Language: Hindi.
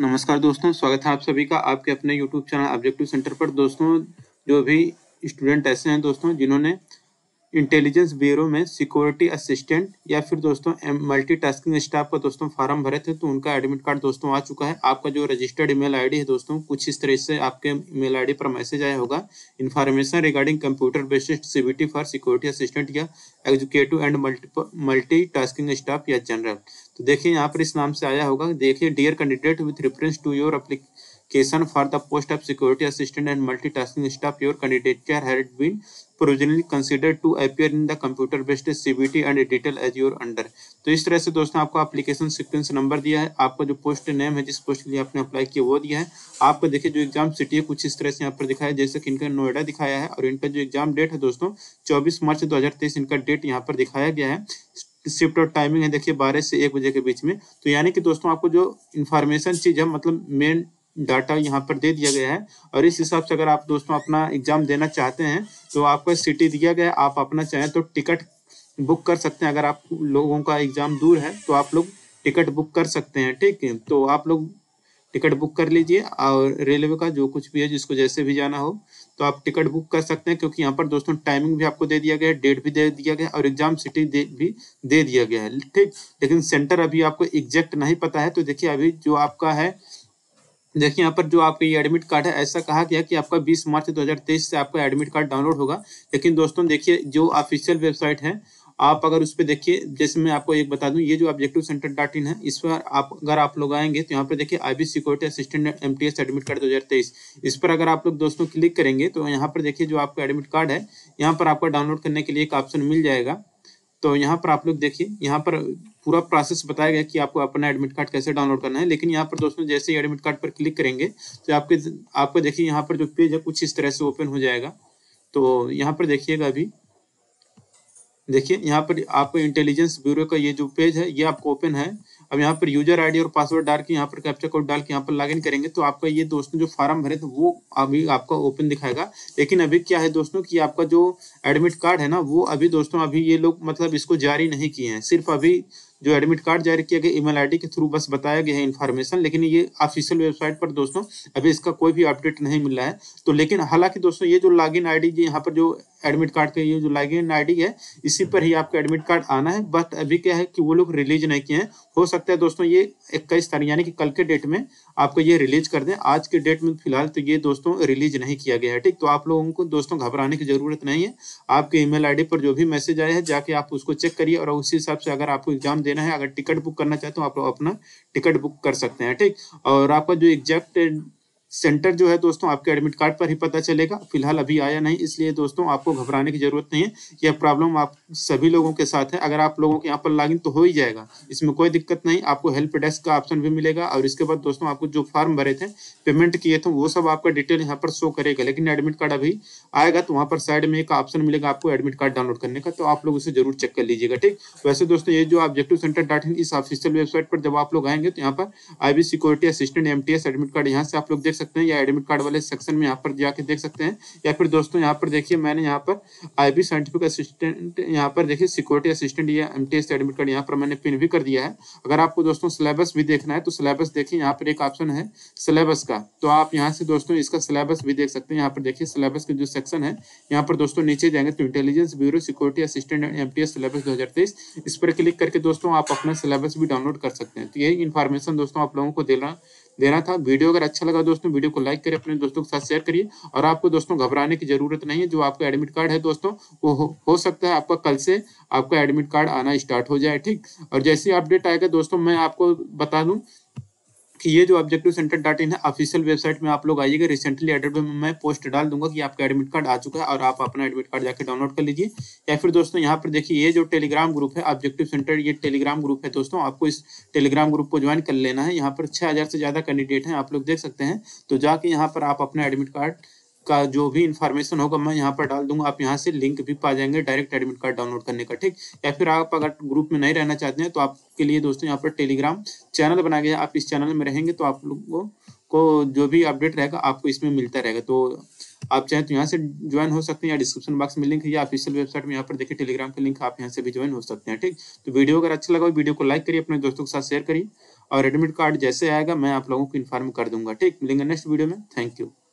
नमस्कार दोस्तों स्वागत है आप सभी का आपके अपने YouTube चैनल ऑब्जेक्टिव सेंटर पर दोस्तों जो भी स्टूडेंट ऐसे हैं दोस्तों जिन्होंने इंटेलिजेंस ब्यूरो में सिक्योरिटी असिस्टेंट या फिर दोस्तों मल्टीटास्किंग स्टाफ का दोस्तों फॉर्म भरे थे तो उनका एडमिट कार्ड दोस्तों आ चुका है आपका जो रजिस्टर्ड ईमेल आईडी है दोस्तों कुछ इस तरह से आपके ईमेल आईडी पर मैसेज आया होगा information regarding computer based CBT for security assistant या executive and multi tasking staff या जनरल तो देखिए यहाँ पर इस नाम से आया होगा देखिए dear candidate with reference to your application for the post of security assistant and multitasking staff your candidature had been to appear in the computer based computer based cbt and detail as your under तो इस तरह से दोस्तों आपको एप्लीकेशन सिक्वेंस नंबर दिया है आपको जो पोस्ट नेम है जिस पोस्ट के लिए आपने अप्लाई किया वो दिया है आपको देखिए जो एग्जाम सिटी है कुछ इस तरह से यहाँ पर दिखाया है जैसे कि इनका नोएडा दिखाया है और इनका जो एग्जाम डेट है दोस्तों चौबीस मार्च 2023 इनका डेट यहाँ पर दिखाया गया है शिफ्ट और टाइमिंग है देखिए बारह से एक बजे के बीच में तो यानी कि दोस्तों आपको जो इन्फॉर्मेशन चीज़ है मतलब मेन डाटा यहाँ पर दे दिया गया है और इस हिसाब से अगर आप दोस्तों अपना एग्जाम देना चाहते हैं तो आपको सिटी दिया गया है आप अपना चाहें तो टिकट बुक कर सकते हैं अगर आप लोगों का एग्जाम दूर है तो आप लोग टिकट बुक कर सकते हैं ठीक है तो आप लोग टिकट बुक कर लीजिए और रेलवे का जो कुछ भी है जिसको जैसे भी जाना हो तो आप टिकट बुक कर सकते हैं क्योंकि यहाँ पर दोस्तों टाइमिंग भी आपको दे दिया गया है डेट भी दे दिया गया और एग्जाम सिटी दे, भी दे दिया गया है ठीक लेकिन सेंटर अभी आपको एग्जैक्ट नहीं पता है तो देखिए अभी जो आपका है देखिए यहाँ पर जो आपका ये एडमिट कार्ड है ऐसा कहा गया कि आपका 20 मार्च 2023 से आपका एडमिट कार्ड डाउनलोड होगा लेकिन दोस्तों देखिए जो ऑफिशियल वेबसाइट है आप अगर उस पर देखिए जैसे मैं आपको एक बता दूं ये जो ऑब्जेक्टिव सेंटर डॉट इन है इस पर आप अगर आप लोग आएंगे तो यहाँ पर देखिए I B security assistant M T S admit card दो हज़ार तेईस इस पर अगर आप लोग दोस्तों क्लिक करेंगे तो यहाँ पर देखिए जो आपका एडमिट कार्ड है यहाँ पर आपका डाउनलोड करने के लिए एक ऑप्शन मिल जाएगा तो यहाँ पर आप लोग देखिए यहाँ पर पूरा प्रोसेस बताया गया कि आपको अपना एडमिट कार्ड कैसे डाउनलोड करना है लेकिन यहाँ पर दोस्तों जैसे ही एडमिट कार्ड पर क्लिक करेंगे तो आपके आपको देखिए यहाँ पर जो पेज है कुछ इस तरह से ओपन हो जाएगा तो यहाँ पर देखिएगा अभी देखिए यहाँ पर आपको इंटेलिजेंस ब्यूरो का ये जो पेज है ये आपको ओपन है अब यहाँ पर यूजर आईडी और पासवर्ड डाल के यहाँ पर कैप्चर कोड डाल के यहाँ पर लॉगिन करेंगे तो आपका ये दोस्तों जो फॉर्म भरे तो वो अभी आपका ओपन दिखाएगा लेकिन अभी क्या है दोस्तों कि आपका जो एडमिट कार्ड है ना वो अभी दोस्तों अभी ये लोग मतलब इसको जारी नहीं किए हैं सिर्फ अभी जो एडमिट कार्ड जारी किया गया ईमेल आईडी के थ्रू बस बताया गया है इन्फॉर्मेशन लेकिन ये ऑफिशियल वेबसाइट पर दोस्तों अभी इसका कोई भी अपडेट नहीं मिल रहा है तो लेकिन हालांकि दोस्तों ये जो लॉगिन आईडी यहाँ पर जो एडमिट कार्ड का ये जो इन आई है इसी पर ही आपका एडमिट कार्ड आना है बट अभी क्या है कि वो लोग रिलीज नहीं किए हैं हो सकता है दोस्तों ये इक्कीस तारीख यानी कि कल के डेट में आपको ये रिलीज कर दें आज के डेट में फिलहाल तो ये दोस्तों रिलीज नहीं किया गया है ठीक तो आप लोगों को दोस्तों घबराने की जरूरत नहीं है आपके ईमेल आईडी पर जो भी मैसेज आया है जाके आप उसको चेक करिए और उसी हिसाब से अगर आपको एग्जाम देना है अगर टिकट बुक करना चाहते हो आप लोग अपना टिकट बुक कर सकते हैं ठीक और आपका जो एग्जैक्ट सेंटर जो है दोस्तों आपके एडमिट कार्ड पर ही पता चलेगा फिलहाल अभी आया नहीं इसलिए दोस्तों आपको घबराने की जरूरत नहीं है यह प्रॉब्लम आप सभी लोगों के साथ है अगर आप लोगों के यहाँ पर लॉगिन तो हो ही जाएगा इसमें कोई दिक्कत नहीं आपको हेल्प डेस्क का ऑप्शन भी मिलेगा और इसके बाद दोस्तों आपको जो फॉर्म भरे थे पेमेंट किए थे वो सब आपका डिटेल यहाँ पर शो करेगा लेकिन एडमिट कार्ड अभी आएगा तो वहाँ पर साइड में एक ऑप्शन मिलेगा आपको एडमिट कार्ड डाउनलोड करने का तो आप लोग उसे जरूर चेक कर लीजिएगा ठीक वैसे दोस्तों ये जो ऑब्जेक्टिव सेंटर डॉट इन इस ऑफिशियल वेबसाइट पर जब आप लोग आएंगे तो यहाँ पर I security assistant M admit card यहाँ से आप लोग देख सकते सकते हैं या एडमिट कार्ड वाले सेक्शन में यहाँ पर जाके देख सकते हैं या फिर दोस्तों यहाँ पर देखिए मैंने यहाँ पर आईबी साइंटिफिक असिस्टेंट यहाँ पर देखिए सिक्योरिटी असिस्टेंट या एम एडमिट कार्ड यहाँ पर मैंने पिन भी कर दिया है अगर आपको दोस्तों सिलेबस भी देखना है तो सिलेबस देखिए यहाँ पर एक ऑप्शन है सिलेबस का तो आप यहाँ से दोस्तों इसका सिलेबस भी देख सकते हैं यहाँ पर देखिए सिलेबस का जो सेक्शन है यहाँ पर दोस्तों नीचे जाएंगे तो Intelligence Bureau security assistant M T syllabus दो इस पर क्लिक करके दोस्तों आप अपना सिलेबस भी डाउनलोड कर सकते हैं तो यही इन्फॉर्मेशन दोस्तों आप लोगों को देना देना था वीडियो अगर अच्छा लगा दोस्तों वीडियो को लाइक करें अपने दोस्तों के साथ शेयर करिए और आपको दोस्तों घबराने की जरूरत नहीं है जो आपका एडमिट कार्ड है दोस्तों वो हो, हो सकता है आपका कल से आपका एडमिट कार्ड आना स्टार्ट हो जाए ठीक और जैसे अपडेट आएगा दोस्तों मैं आपको बता दूँ कि ये जो ऑब्जेक्टिव सेंटर डॉट इन है ऑफिशियल वेबसाइट में आप लोग आइएगा रिसेंटली एडेड में मैं पोस्ट डाल दूंगा कि आपका एडमिट कार्ड आ चुका है और आप अपना एडमिट कार्ड जाकर डाउनलोड कर लीजिए या फिर दोस्तों यहाँ पर देखिए ये जो टेलीग्राम ग्रुप है ऑब्जेक्टिव सेंटर ये टेलीग्राम ग्रुप है दोस्तों आपको इस टेलीग्राम ग्रुप को ज्वाइन कर लेना है यहाँ पर छह से ज़्यादा कैंडिडेट है आप लोग देख सकते हैं तो जाके यहाँ पर आप अपना एडमिट कार्ड का जो भी इन्फॉर्मेशन होगा मैं यहाँ पर डाल दूंगा आप यहाँ से लिंक भी पा जाएंगे डायरेक्ट एडमिट कार्ड डाउनलोड करने का ठीक या फिर आप अगर ग्रुप में नहीं रहना चाहते हैं तो आपके लिए दोस्तों यहाँ पर टेलीग्राम चैनल बना गया आप इस चैनल में रहेंगे तो आप लोगों को जो भी अपडेट रहेगा आपको इसमें मिलता रहेगा तो आप चाहे तो यहाँ से ज्वाइन हो सकते हैं या डिस्क्रिप्शन बॉक्स में लिंक या ऑफिशियल वेबसाइट में यहाँ पर देखिए टेलीग्राम का लिंक आप यहाँ से भी ज्वाइन हो सकते हैं ठीक तो वीडियो अगर अच्छा लगा वीडियो को लाइक करिए अपने दोस्तों के साथ शेयर करिए और एडमिट कार्ड जैसे आएगा मैं आप लोगों को इन्फॉर्म कर दूंगा ठीक मिलेंगे नेक्स्ट वीडियो में थैंक यू